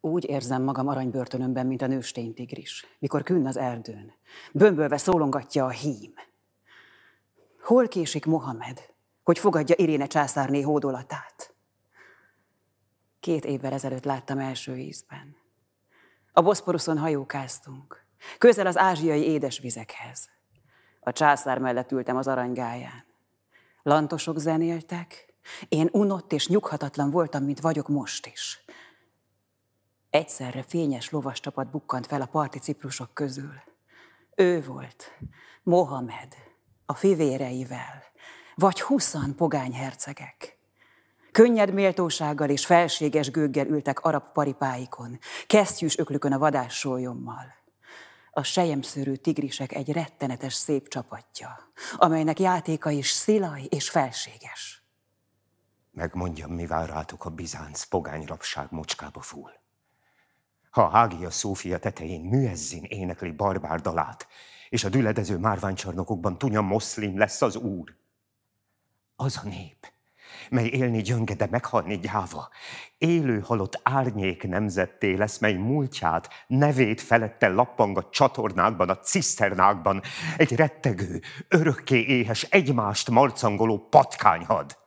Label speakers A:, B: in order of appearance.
A: Úgy érzem magam aranybörtönömben, mint a nőstény tigris, mikor künn az erdőn. Bömbölve szólongatja a hím. Hol késik Mohamed, hogy fogadja Iréne császárné hódolatát? Két évvel ezelőtt láttam első ízben. A boszporuszon hajókáztunk, közel az ázsiai édesvizekhez. A császár mellett ültem az aranygáján. Lantosok zenéltek, én unott és nyughatatlan voltam, mint vagyok most is. Egyszerre fényes lovastapat bukkant fel a parti ciprusok közül. Ő volt, Mohamed, a fivéreivel, vagy huszan pogány hercegek. Könnyed méltósággal és felséges gőggel ültek arab paripáikon, kesztyűs öklükön a vadássólyommal. A sejemszörű tigrisek egy rettenetes szép csapatja, amelynek játéka is szilaj és felséges.
B: Megmondjam, mi vár rátok a bizánc pogány rabság mocskába fúl ha Hágia Szófia tetején műezzin énekli barbár dalát, és a düledező márványcsarnokokban tunya moszlim lesz az úr. Az a nép, mely élni gyönge, de meghalni gyáva, élő halott árnyék nemzetté lesz, mely múltját, nevét felette lappang a csatornákban, a ciszternákban, egy rettegő, örökké éhes, egymást marcangoló patkányhad.